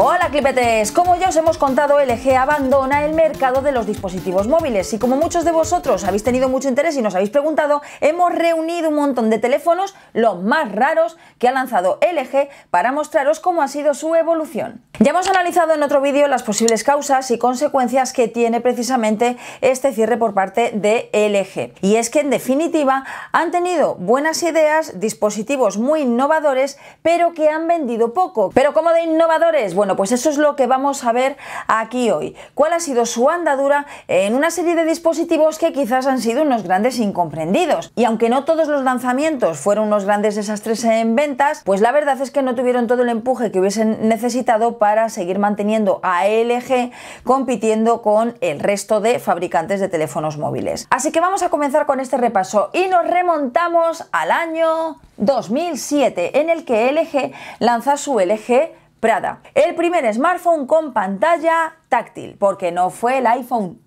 Hola clipetes, como ya os hemos contado, LG abandona el mercado de los dispositivos móviles y como muchos de vosotros habéis tenido mucho interés y nos habéis preguntado, hemos reunido un montón de teléfonos, los más raros que ha lanzado LG, para mostraros cómo ha sido su evolución. Ya hemos analizado en otro vídeo las posibles causas y consecuencias que tiene precisamente este cierre por parte de LG. Y es que en definitiva han tenido buenas ideas, dispositivos muy innovadores, pero que han vendido poco. Pero como de innovadores, bueno, bueno, pues eso es lo que vamos a ver aquí hoy. ¿Cuál ha sido su andadura en una serie de dispositivos que quizás han sido unos grandes incomprendidos? Y aunque no todos los lanzamientos fueron unos grandes desastres en ventas, pues la verdad es que no tuvieron todo el empuje que hubiesen necesitado para seguir manteniendo a LG compitiendo con el resto de fabricantes de teléfonos móviles. Así que vamos a comenzar con este repaso y nos remontamos al año 2007 en el que LG lanza su LG Prada. El primer smartphone con pantalla táctil, porque no fue el iPhone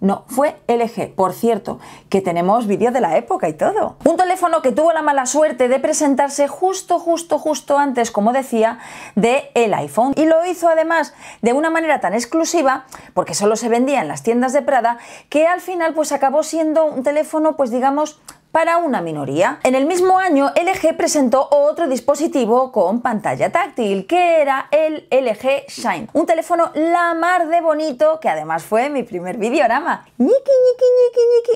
no, fue LG. Por cierto, que tenemos vídeos de la época y todo. Un teléfono que tuvo la mala suerte de presentarse justo, justo, justo antes, como decía, de el iPhone. Y lo hizo además de una manera tan exclusiva, porque solo se vendía en las tiendas de Prada, que al final pues acabó siendo un teléfono, pues digamos, para una minoría. En el mismo año, LG presentó otro dispositivo con pantalla táctil, que era el LG Shine. Un teléfono la mar de bonito, que además fue mi primer videorama.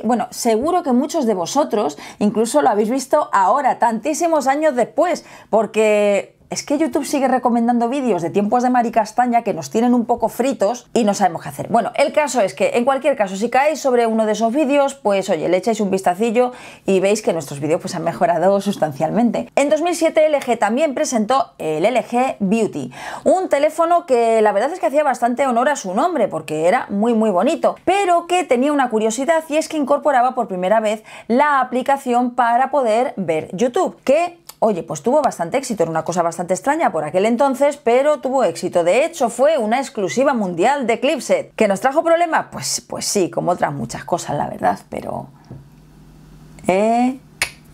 bueno, seguro que muchos de vosotros incluso lo habéis visto ahora, tantísimos años después, porque es que YouTube sigue recomendando vídeos de tiempos de castaña que nos tienen un poco fritos y no sabemos qué hacer. Bueno, el caso es que, en cualquier caso, si caéis sobre uno de esos vídeos, pues oye, le echáis un vistacillo y veis que nuestros vídeos pues, han mejorado sustancialmente. En 2007 LG también presentó el LG Beauty, un teléfono que la verdad es que hacía bastante honor a su nombre porque era muy muy bonito, pero que tenía una curiosidad y es que incorporaba por primera vez la aplicación para poder ver YouTube, que Oye, pues tuvo bastante éxito, era una cosa bastante extraña por aquel entonces, pero tuvo éxito. De hecho, fue una exclusiva mundial de Clipset. ¿Que nos trajo problemas? Pues, pues sí, como otras muchas cosas, la verdad, pero... ¿Eh?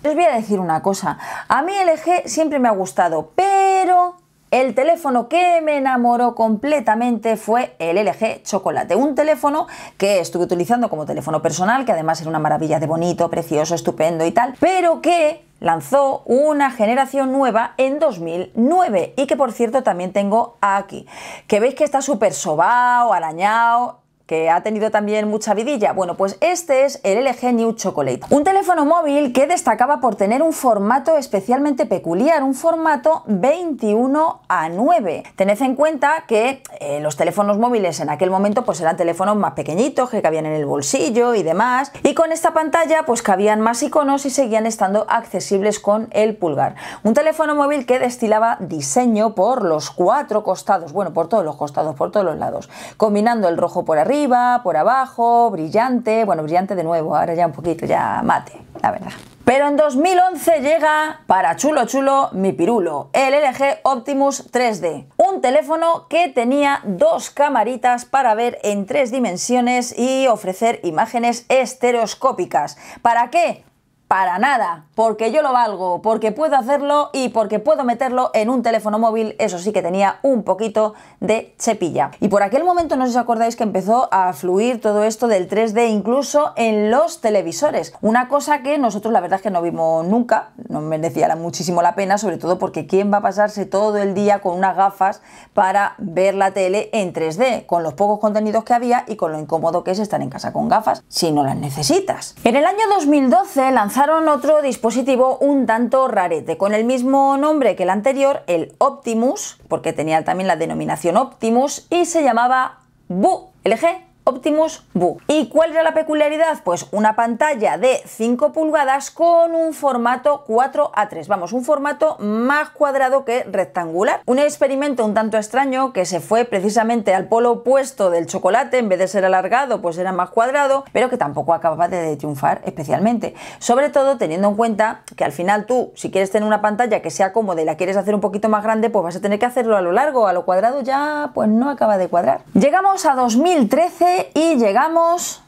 Os voy a decir una cosa, a mí LG e siempre me ha gustado, pero el teléfono que me enamoró completamente fue el LG Chocolate, un teléfono que estuve utilizando como teléfono personal, que además era una maravilla de bonito, precioso, estupendo y tal, pero que lanzó una generación nueva en 2009 y que por cierto también tengo aquí. Que veis que está súper sobao, arañado, que ha tenido también mucha vidilla. Bueno, pues este es el LG New Chocolate. Un teléfono móvil que destacaba por tener un formato especialmente peculiar, un formato 21 a 9. Tened en cuenta que eh, los teléfonos móviles en aquel momento pues eran teléfonos más pequeñitos que cabían en el bolsillo y demás. Y con esta pantalla pues cabían más iconos y seguían estando accesibles con el pulgar. Un teléfono móvil que destilaba diseño por los cuatro costados, bueno, por todos los costados, por todos los lados, combinando el rojo por arriba, por abajo, brillante, bueno, brillante de nuevo, ahora ya un poquito, ya mate, la verdad. Pero en 2011 llega, para chulo chulo, mi pirulo, el LG Optimus 3D. Un teléfono que tenía dos camaritas para ver en tres dimensiones y ofrecer imágenes estereoscópicas. ¿Para qué? para nada, porque yo lo valgo, porque puedo hacerlo y porque puedo meterlo en un teléfono móvil, eso sí que tenía un poquito de cepilla Y por aquel momento, no os acordáis que empezó a fluir todo esto del 3D incluso en los televisores, una cosa que nosotros la verdad es que no vimos nunca, no merecía muchísimo la pena, sobre todo porque quién va a pasarse todo el día con unas gafas para ver la tele en 3D, con los pocos contenidos que había y con lo incómodo que es estar en casa con gafas si no las necesitas. En el año 2012 lanzaron otro dispositivo un tanto rarete, con el mismo nombre que el anterior, el Optimus, porque tenía también la denominación Optimus, y se llamaba Bu LG Optimus Book. ¿Y cuál era la peculiaridad? Pues una pantalla de 5 pulgadas con un formato 4A3, vamos, un formato más cuadrado que rectangular. Un experimento un tanto extraño que se fue precisamente al polo opuesto del chocolate, en vez de ser alargado, pues era más cuadrado, pero que tampoco acababa de triunfar especialmente. Sobre todo teniendo en cuenta que al final tú, si quieres tener una pantalla que sea cómoda y la quieres hacer un poquito más grande, pues vas a tener que hacerlo a lo largo, a lo cuadrado ya pues no acaba de cuadrar. Llegamos a 2013 y llegamos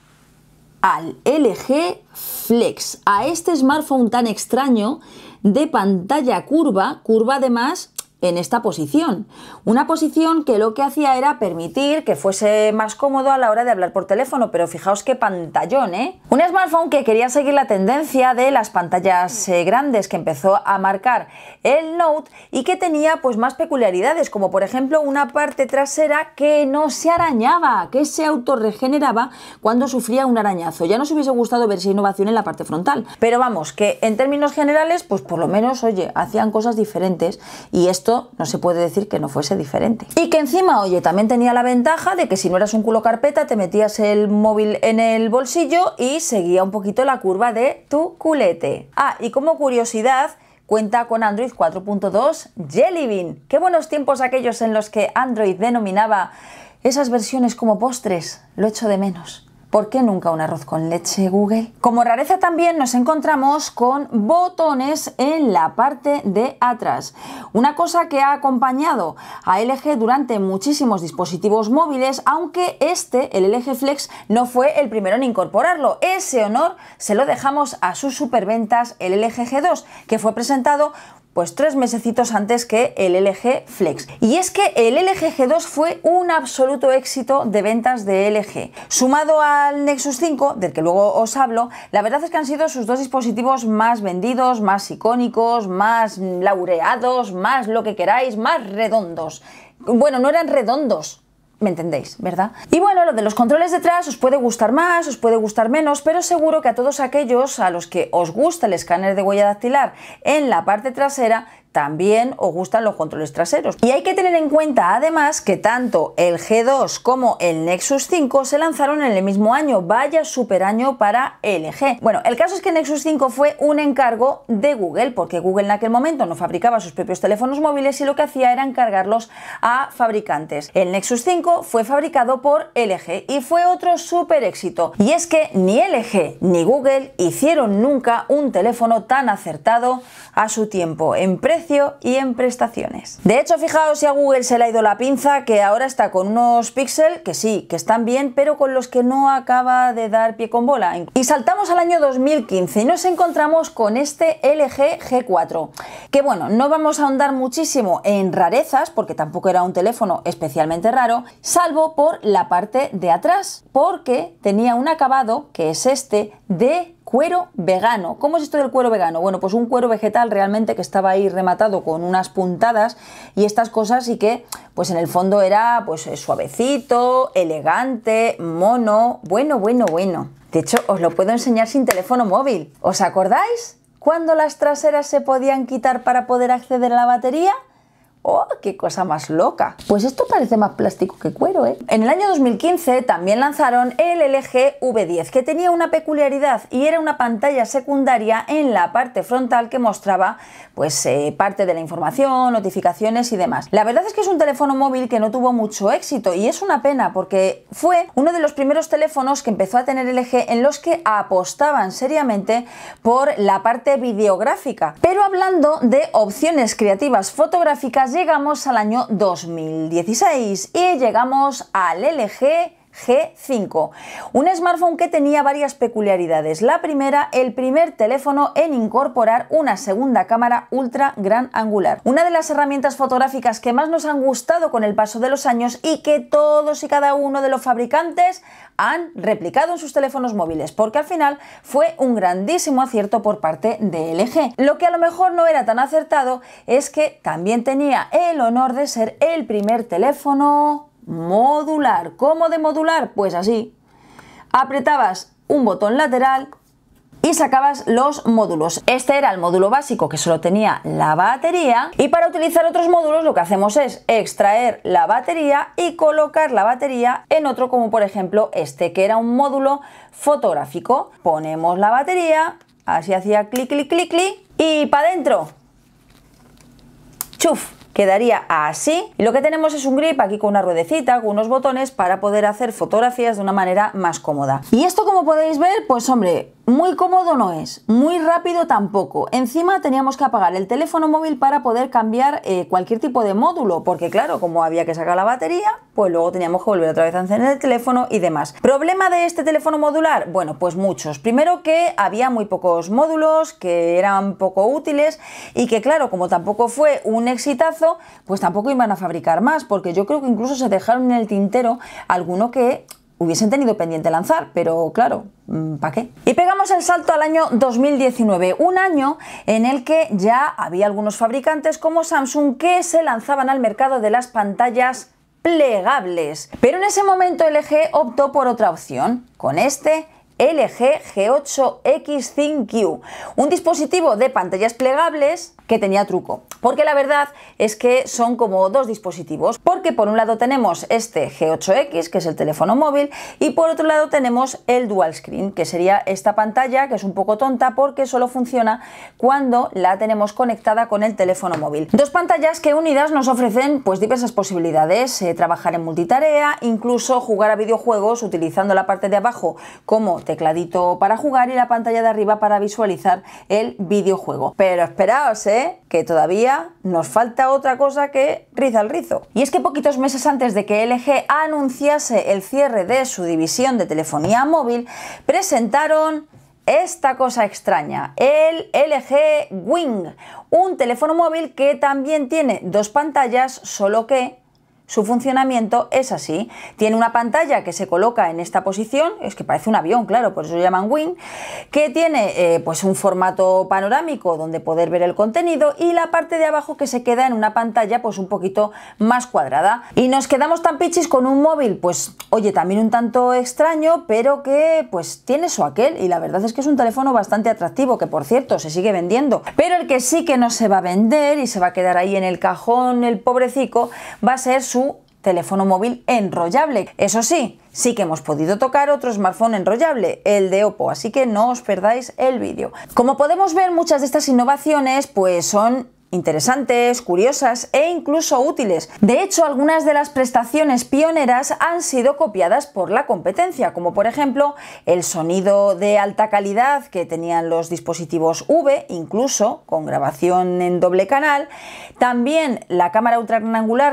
al LG Flex, a este smartphone tan extraño de pantalla curva, curva además en esta posición. Una posición que lo que hacía era permitir que fuese más cómodo a la hora de hablar por teléfono, pero fijaos qué pantallón, ¿eh? Un smartphone que quería seguir la tendencia de las pantallas eh, grandes que empezó a marcar el Note y que tenía pues más peculiaridades, como por ejemplo una parte trasera que no se arañaba, que se autorregeneraba cuando sufría un arañazo. Ya nos hubiese gustado ver esa innovación en la parte frontal, pero vamos, que en términos generales, pues por lo menos, oye, hacían cosas diferentes y esto no se puede decir que no fuese diferente. Y que encima, oye, también tenía la ventaja de que si no eras un culo carpeta, te metías el móvil en el bolsillo y seguía un poquito la curva de tu culete. Ah, y como curiosidad, cuenta con Android 4.2 Jelly Bean. Qué buenos tiempos aquellos en los que Android denominaba esas versiones como postres. Lo echo de menos. ¿Por qué nunca un arroz con leche, Google? Como rareza también nos encontramos con botones en la parte de atrás. Una cosa que ha acompañado a LG durante muchísimos dispositivos móviles, aunque este, el LG Flex, no fue el primero en incorporarlo. Ese honor se lo dejamos a sus superventas, el LG G2, que fue presentado pues tres mesecitos antes que el LG Flex. Y es que el LG G2 fue un absoluto éxito de ventas de LG. Sumado al Nexus 5, del que luego os hablo, la verdad es que han sido sus dos dispositivos más vendidos, más icónicos, más laureados, más lo que queráis, más redondos. Bueno, no eran redondos, me entendéis, ¿verdad? Y bueno, lo de los controles detrás os puede gustar más, os puede gustar menos, pero seguro que a todos aquellos a los que os gusta el escáner de huella dactilar en la parte trasera, también os gustan los controles traseros. Y hay que tener en cuenta además que tanto el G2 como el Nexus 5 se lanzaron en el mismo año, vaya super año para LG. Bueno, el caso es que el Nexus 5 fue un encargo de Google, porque Google en aquel momento no fabricaba sus propios teléfonos móviles y lo que hacía era encargarlos a fabricantes. El Nexus 5 fue fabricado por LG y fue otro super éxito. Y es que ni LG ni Google hicieron nunca un teléfono tan acertado a su tiempo en precio y en prestaciones. De hecho, fijaos si a Google se le ha ido la pinza, que ahora está con unos Pixel que sí, que están bien, pero con los que no acaba de dar pie con bola. Y saltamos al año 2015 y nos encontramos con este LG G4, que bueno, no vamos a ahondar muchísimo en rarezas, porque tampoco era un teléfono especialmente raro, salvo por la parte de atrás, porque tenía un acabado, que es este, de cuero vegano. ¿Cómo es esto del cuero vegano? Bueno, pues un cuero vegetal realmente que estaba ahí rematado con unas puntadas y estas cosas y que pues en el fondo era pues eh, suavecito, elegante, mono, bueno, bueno, bueno. De hecho, os lo puedo enseñar sin teléfono móvil. ¿Os acordáis? cuando las traseras se podían quitar para poder acceder a la batería? ¡Oh, qué cosa más loca! Pues esto parece más plástico que cuero, ¿eh? En el año 2015 también lanzaron el LG V10, que tenía una peculiaridad y era una pantalla secundaria en la parte frontal que mostraba pues eh, parte de la información, notificaciones y demás. La verdad es que es un teléfono móvil que no tuvo mucho éxito y es una pena porque fue uno de los primeros teléfonos que empezó a tener LG en los que apostaban seriamente por la parte videográfica. Pero hablando de opciones creativas fotográficas, llegamos al año 2016 y llegamos al LG G5. Un smartphone que tenía varias peculiaridades. La primera, el primer teléfono en incorporar una segunda cámara ultra gran angular. Una de las herramientas fotográficas que más nos han gustado con el paso de los años y que todos y cada uno de los fabricantes han replicado en sus teléfonos móviles, porque al final fue un grandísimo acierto por parte de LG. Lo que a lo mejor no era tan acertado es que también tenía el honor de ser el primer teléfono modular. ¿Cómo de modular? Pues así. Apretabas un botón lateral y sacabas los módulos. Este era el módulo básico que solo tenía la batería y para utilizar otros módulos lo que hacemos es extraer la batería y colocar la batería en otro como por ejemplo este que era un módulo fotográfico. Ponemos la batería, así hacía clic clic clic clic y para adentro. Chuf quedaría así. Y lo que tenemos es un grip aquí con una ruedecita, con unos botones para poder hacer fotografías de una manera más cómoda. Y esto como podéis ver, pues hombre, muy cómodo no es, muy rápido tampoco. Encima teníamos que apagar el teléfono móvil para poder cambiar eh, cualquier tipo de módulo, porque claro, como había que sacar la batería, pues luego teníamos que volver otra vez a encender el teléfono y demás. ¿Problema de este teléfono modular? Bueno, pues muchos. Primero que había muy pocos módulos, que eran poco útiles y que claro, como tampoco fue un exitazo, pues tampoco iban a fabricar más, porque yo creo que incluso se dejaron en el tintero alguno que hubiesen tenido pendiente lanzar, pero claro, mm, ¿para qué? Y pegamos el salto al año 2019, un año en el que ya había algunos fabricantes como Samsung que se lanzaban al mercado de las pantallas plegables. Pero en ese momento LG optó por otra opción, con este LG G8X ThinQ, un dispositivo de pantallas plegables que tenía truco. Porque la verdad es que son como dos dispositivos. Porque por un lado tenemos este G8X, que es el teléfono móvil, y por otro lado tenemos el dual screen, que sería esta pantalla, que es un poco tonta porque solo funciona cuando la tenemos conectada con el teléfono móvil. Dos pantallas que unidas nos ofrecen pues diversas posibilidades, eh, trabajar en multitarea, incluso jugar a videojuegos utilizando la parte de abajo como tecladito para jugar y la pantalla de arriba para visualizar el videojuego. Pero esperaos, ¿eh? que todavía nos falta otra cosa que riza el rizo. Y es que poquitos meses antes de que LG anunciase el cierre de su división de telefonía móvil, presentaron esta cosa extraña, el LG Wing, un teléfono móvil que también tiene dos pantallas, solo que su funcionamiento es así. Tiene una pantalla que se coloca en esta posición, es que parece un avión, claro, por eso lo llaman wing, que tiene eh, pues un formato panorámico donde poder ver el contenido y la parte de abajo que se queda en una pantalla pues un poquito más cuadrada. Y nos quedamos tan pichis con un móvil, pues oye, también un tanto extraño, pero que pues tiene su aquel y la verdad es que es un teléfono bastante atractivo, que por cierto se sigue vendiendo. Pero el que sí que no se va a vender y se va a quedar ahí en el cajón el pobrecico va a ser teléfono móvil enrollable. Eso sí, sí que hemos podido tocar otro smartphone enrollable, el de Oppo, así que no os perdáis el vídeo. Como podemos ver, muchas de estas innovaciones pues son interesantes, curiosas e incluso útiles. De hecho, algunas de las prestaciones pioneras han sido copiadas por la competencia, como por ejemplo el sonido de alta calidad que tenían los dispositivos V, incluso con grabación en doble canal, también la cámara ultra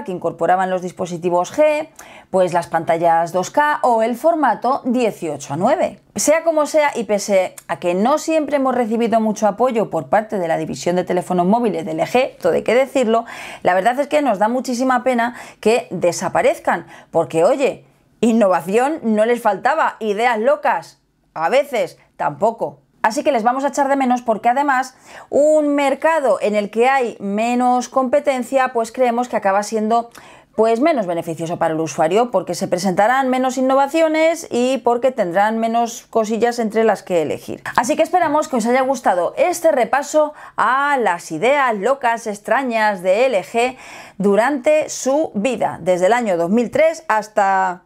que incorporaban los dispositivos G, pues las pantallas 2K o el formato 18 a 9. Sea como sea y pese a que no siempre hemos recibido mucho apoyo por parte de la división de teléfonos móviles del LG, e todo hay que decirlo, la verdad es que nos da muchísima pena que desaparezcan, porque oye, innovación no les faltaba, ideas locas, a veces tampoco. Así que les vamos a echar de menos porque además un mercado en el que hay menos competencia, pues creemos que acaba siendo pues menos beneficioso para el usuario porque se presentarán menos innovaciones y porque tendrán menos cosillas entre las que elegir. Así que esperamos que os haya gustado este repaso a las ideas locas, extrañas de LG durante su vida, desde el año 2003 hasta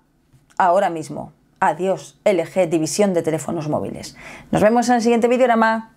ahora mismo. Adiós, LG División de Teléfonos Móviles. Nos vemos en el siguiente videorama.